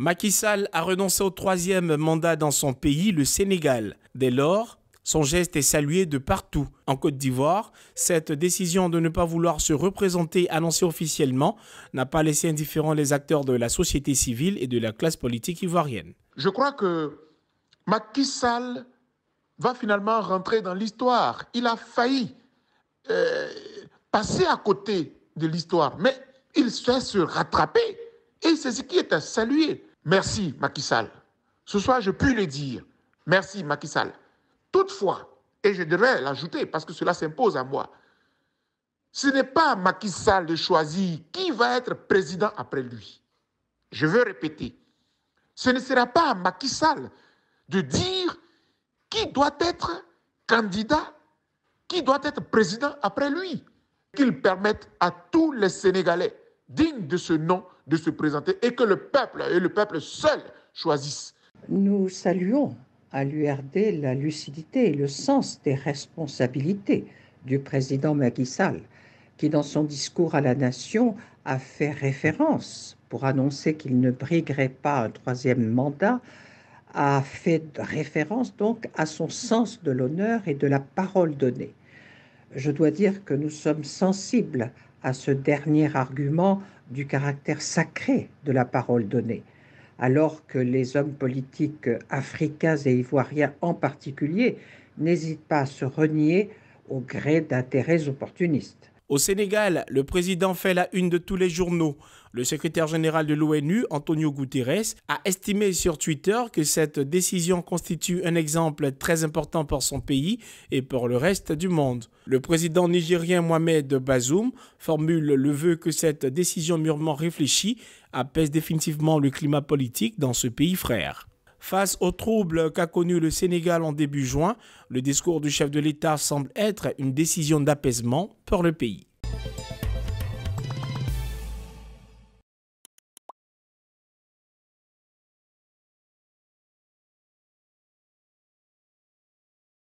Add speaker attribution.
Speaker 1: Macky Sall a renoncé au troisième mandat dans son pays, le Sénégal. Dès lors, son geste est salué de partout. En Côte d'Ivoire, cette décision de ne pas vouloir se représenter annoncée officiellement n'a pas laissé indifférents les acteurs de la société civile et de la classe politique ivoirienne.
Speaker 2: Je crois que Macky Sall va finalement rentrer dans l'histoire. Il a failli euh, passer à côté de l'histoire, mais il sait se rattraper. Et c'est ce qui est à saluer. Merci, Macky Sall. Ce soir, je puis le dire. Merci, Macky Sall. Toutefois, et je devrais l'ajouter parce que cela s'impose à moi, ce n'est pas Macky Sall de choisir qui va être président après lui. Je veux répéter, ce ne sera pas Macky Sall de dire qui doit être candidat, qui doit être président après lui, qu'il permette à tous les Sénégalais dignes de ce nom de se présenter et que le peuple, et le
Speaker 3: peuple seul, choisissent Nous saluons à l'URD la lucidité et le sens des responsabilités du président Macky qui dans son discours à la nation a fait référence pour annoncer qu'il ne briguerait pas un troisième mandat, a fait référence donc à son sens de l'honneur et de la parole donnée. Je dois dire que nous sommes sensibles à ce dernier argument du caractère sacré de la parole donnée, alors que les hommes politiques africains et ivoiriens en particulier n'hésitent pas à se renier au gré d'intérêts opportunistes.
Speaker 1: Au Sénégal, le président fait la une de tous les journaux. Le secrétaire général de l'ONU, Antonio Guterres, a estimé sur Twitter que cette décision constitue un exemple très important pour son pays et pour le reste du monde. Le président nigérien Mohamed Bazoum formule le vœu que cette décision mûrement réfléchie apaise définitivement le climat politique dans ce pays frère. Face aux troubles qu'a connus le Sénégal en début juin, le discours du chef de l'État semble être une décision d'apaisement pour le pays.